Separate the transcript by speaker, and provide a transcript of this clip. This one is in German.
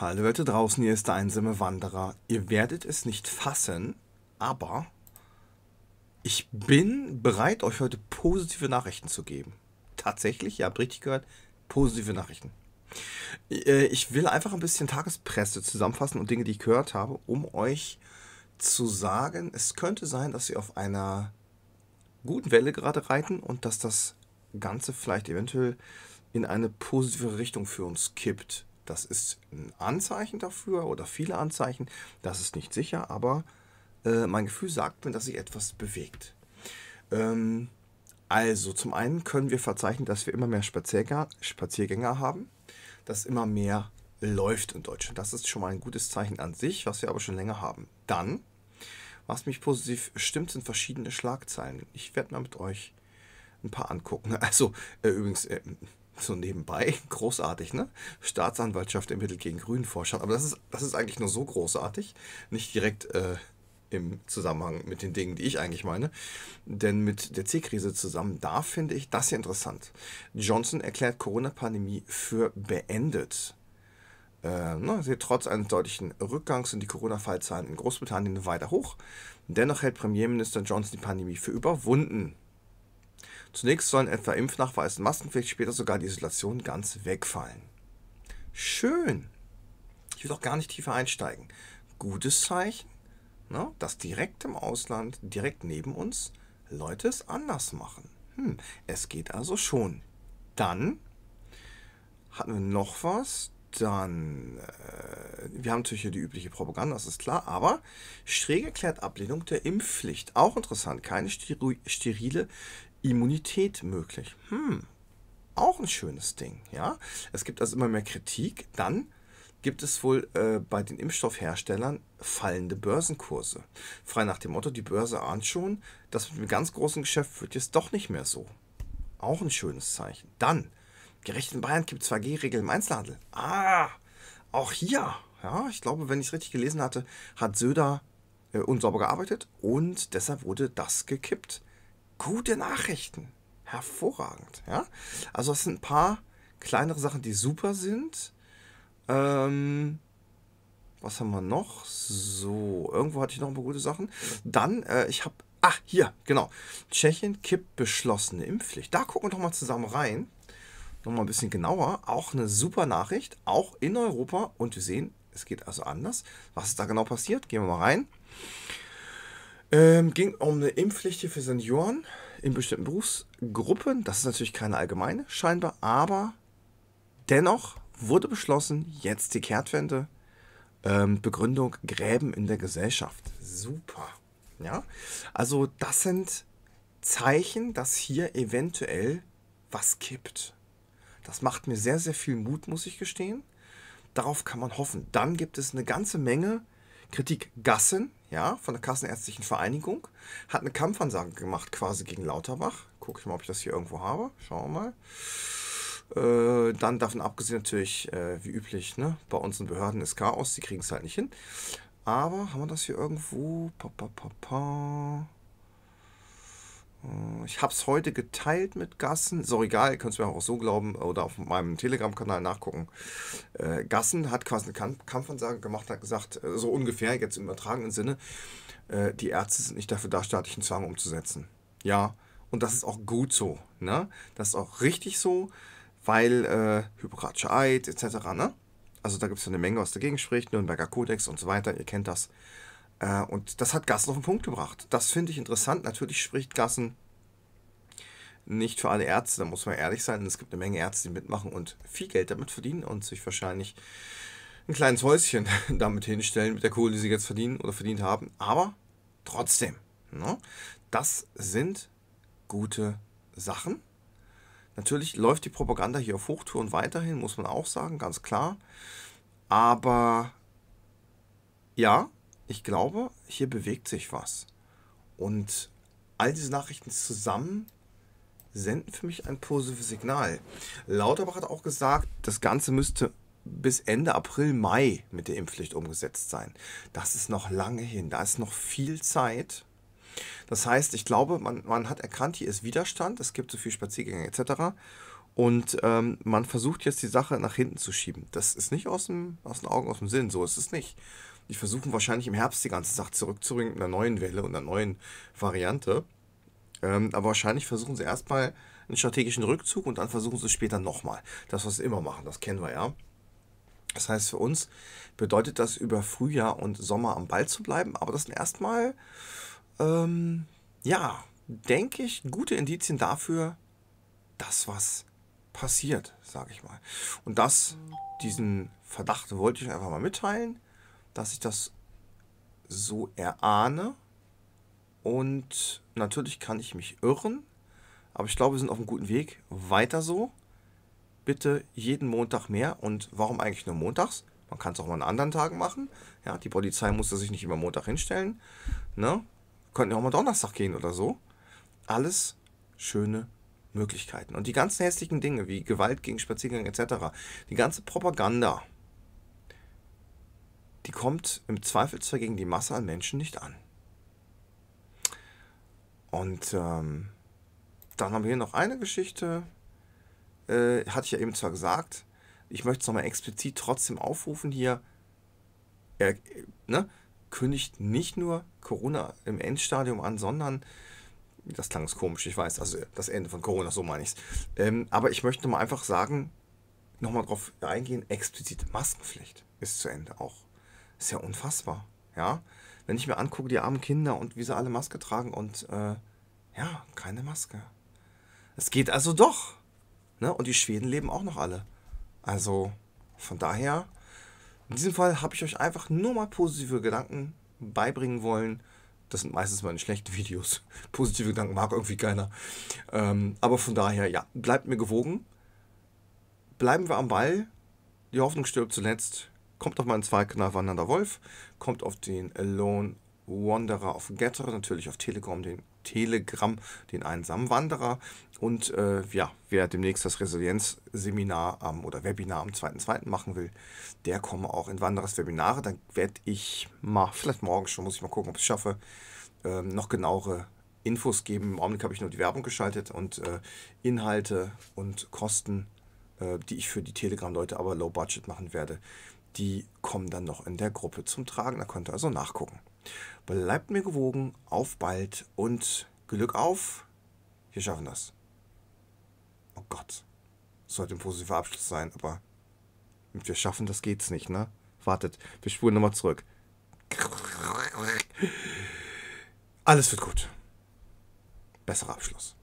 Speaker 1: Hallo Leute draußen, hier ist der einsame Wanderer. Ihr werdet es nicht fassen, aber ich bin bereit, euch heute positive Nachrichten zu geben. Tatsächlich, ihr habt richtig gehört, positive Nachrichten. Äh, ich will einfach ein bisschen Tagespresse zusammenfassen und Dinge, die ich gehört habe, um euch zu sagen, es könnte sein, dass wir auf einer guten Welle gerade reiten und dass das Ganze vielleicht eventuell in eine positive Richtung für uns kippt. Das ist ein Anzeichen dafür oder viele Anzeichen. Das ist nicht sicher, aber äh, mein Gefühl sagt mir, dass sich etwas bewegt. Ähm, also zum einen können wir verzeichnen, dass wir immer mehr Spaziergänger, Spaziergänger haben, dass immer mehr läuft in Deutschland. Das ist schon mal ein gutes Zeichen an sich, was wir aber schon länger haben. Dann, was mich positiv stimmt, sind verschiedene Schlagzeilen. Ich werde mal mit euch ein paar angucken. Also äh, übrigens, äh, so nebenbei, großartig, ne? Staatsanwaltschaft ermittelt gegen Grünen Grünforscher. Aber das ist, das ist eigentlich nur so großartig, nicht direkt äh, im Zusammenhang mit den Dingen, die ich eigentlich meine. Denn mit der C-Krise zusammen, da finde ich das hier interessant. Johnson erklärt Corona-Pandemie für beendet. Äh, ne, trotz eines deutlichen Rückgangs sind die Corona-Fallzahlen in Großbritannien weiter hoch. Dennoch hält Premierminister Johnson die Pandemie für überwunden. Zunächst sollen etwa Impfnachweis Maskenpflicht, später sogar die Isolation ganz wegfallen. Schön. Ich will doch gar nicht tiefer einsteigen. Gutes Zeichen, ne, dass direkt im Ausland, direkt neben uns, Leute es anders machen. Hm, es geht also schon. Dann hatten wir noch was. Dann, äh, wir haben natürlich hier die übliche Propaganda, das ist klar, aber schräg erklärt Ablehnung der Impfpflicht. Auch interessant, keine sterile Immunität möglich. Hm, auch ein schönes Ding. Ja? Es gibt also immer mehr Kritik. Dann gibt es wohl äh, bei den Impfstoffherstellern fallende Börsenkurse. Frei nach dem Motto, die Börse ahnt schon, das mit einem ganz großen Geschäft wird jetzt doch nicht mehr so. Auch ein schönes Zeichen. Dann, gerecht in Bayern gibt 2 g regel im Einzelhandel. Ah, auch hier. Ja, ich glaube, wenn ich es richtig gelesen hatte, hat Söder äh, unsauber gearbeitet und deshalb wurde das gekippt gute Nachrichten. Hervorragend. Ja? Also das sind ein paar kleinere Sachen, die super sind. Ähm, was haben wir noch? So, irgendwo hatte ich noch ein paar gute Sachen. Dann, äh, ich habe, ach, hier, genau. Tschechien kippt beschlossene Impfpflicht. Da gucken wir doch mal zusammen rein. Nochmal ein bisschen genauer. Auch eine super Nachricht, auch in Europa. Und wir sehen, es geht also anders. Was ist da genau passiert? Gehen wir mal rein. Ähm, ging um eine Impfpflicht für Senioren in bestimmten Berufsgruppen. Das ist natürlich keine allgemeine, scheinbar, aber dennoch wurde beschlossen, jetzt die Kehrtwende. Ähm, Begründung Gräben in der Gesellschaft. Super. Ja, also das sind Zeichen, dass hier eventuell was kippt. Das macht mir sehr, sehr viel Mut, muss ich gestehen. Darauf kann man hoffen. Dann gibt es eine ganze Menge Kritik Gassen, ja, von der Kassenärztlichen Vereinigung, hat eine Kampfansage gemacht, quasi gegen Lauterbach. Gucke ich mal, ob ich das hier irgendwo habe. Schauen wir mal. Äh, dann davon abgesehen natürlich, äh, wie üblich, ne, bei unseren Behörden ist Chaos, die kriegen es halt nicht hin. Aber haben wir das hier irgendwo? Pa, pa, pa, pa. Hm, ich habe es heute geteilt mit Gassen. So egal, ihr könnt es mir auch so glauben oder auf meinem Telegram-Kanal nachgucken. Äh, Gassen hat quasi eine Kamp Kampfansage gemacht, hat gesagt, äh, so ungefähr, jetzt im übertragenen Sinne, äh, die Ärzte sind nicht dafür da, staatlichen Zwang umzusetzen. Ja, und das ist auch gut so. Ne? Das ist auch richtig so, weil äh, Hippokratische Eid etc. Ne? Also da gibt es eine Menge, was dagegen spricht, Nürnberger Kodex und so weiter, ihr kennt das. Äh, und das hat Gassen auf den Punkt gebracht. Das finde ich interessant. Natürlich spricht Gassen nicht für alle Ärzte, da muss man ehrlich sein. Es gibt eine Menge Ärzte, die mitmachen und viel Geld damit verdienen und sich wahrscheinlich ein kleines Häuschen damit hinstellen, mit der Kohle, die sie jetzt verdienen oder verdient haben. Aber trotzdem, ne? das sind gute Sachen. Natürlich läuft die Propaganda hier auf Hochtouren weiterhin, muss man auch sagen, ganz klar. Aber ja, ich glaube, hier bewegt sich was. Und all diese Nachrichten zusammen senden für mich ein positives Signal. Lauterbach hat auch gesagt, das Ganze müsste bis Ende April, Mai mit der Impfpflicht umgesetzt sein. Das ist noch lange hin, da ist noch viel Zeit. Das heißt, ich glaube, man, man hat erkannt, hier ist Widerstand, es gibt zu so viel Spaziergänge etc. Und ähm, man versucht jetzt die Sache nach hinten zu schieben. Das ist nicht aus, dem, aus den Augen, aus dem Sinn, so ist es nicht. Die versuchen wahrscheinlich im Herbst die ganze Sache zurückzuringen mit einer neuen Welle und einer neuen Variante. Ähm, aber wahrscheinlich versuchen sie erstmal einen strategischen Rückzug und dann versuchen sie es später nochmal. Das, was sie immer machen, das kennen wir ja. Das heißt, für uns bedeutet das, über Frühjahr und Sommer am Ball zu bleiben. Aber das sind erstmal, ähm, ja, denke ich, gute Indizien dafür, dass was passiert, sage ich mal. Und das, diesen Verdacht wollte ich einfach mal mitteilen dass ich das so erahne. Und natürlich kann ich mich irren, aber ich glaube, wir sind auf einem guten Weg. Weiter so. Bitte jeden Montag mehr. Und warum eigentlich nur montags? Man kann es auch mal an anderen Tagen machen. Ja, die Polizei muss sich nicht immer Montag hinstellen. Ne? Könnten ja auch mal Donnerstag gehen oder so. Alles schöne Möglichkeiten. Und die ganzen hässlichen Dinge wie Gewalt gegen Spaziergänge etc., die ganze Propaganda, die kommt im Zweifelsfall gegen die Masse an Menschen nicht an. Und ähm, dann haben wir hier noch eine Geschichte, äh, hatte ich ja eben zwar gesagt, ich möchte es nochmal explizit trotzdem aufrufen hier, äh, ne, kündigt nicht nur Corona im Endstadium an, sondern, das klang jetzt komisch, ich weiß, also das Ende von Corona, so meine ich es. Ähm, aber ich möchte nochmal einfach sagen, nochmal drauf eingehen, explizit Maskenpflicht ist zu Ende auch. Ist ja unfassbar. Ja? Wenn ich mir angucke, die armen Kinder und wie sie alle Maske tragen und äh, ja, keine Maske. Es geht also doch. Ne? Und die Schweden leben auch noch alle. Also von daher, in diesem Fall habe ich euch einfach nur mal positive Gedanken beibringen wollen. Das sind meistens meine schlechten Videos. Positive Gedanken mag irgendwie keiner. Ähm, aber von daher, ja, bleibt mir gewogen. Bleiben wir am Ball. Die Hoffnung stirbt zuletzt. Kommt auf meinen Zweikampf Wandernder Wolf, kommt auf den Alone Wanderer auf Getter, natürlich auf Telegram den, Telegram, den einsamen Wanderer. Und äh, ja, wer demnächst das Resilienz-Seminar ähm, oder Webinar am 2.2. machen will, der komme auch in Wanderers Webinare. Dann werde ich mal, vielleicht morgen schon, muss ich mal gucken, ob ich es schaffe, ähm, noch genauere Infos geben. Im Augenblick habe ich nur die Werbung geschaltet und äh, Inhalte und Kosten, äh, die ich für die Telegram-Leute aber low budget machen werde, die kommen dann noch in der Gruppe zum Tragen. Da könnt ihr also nachgucken. Bleibt mir gewogen, auf bald und Glück auf, wir schaffen das. Oh Gott, sollte ein positiver Abschluss sein, aber mit wir schaffen das geht's nicht, ne? Wartet, wir spulen nochmal zurück. Alles wird gut. Besserer Abschluss.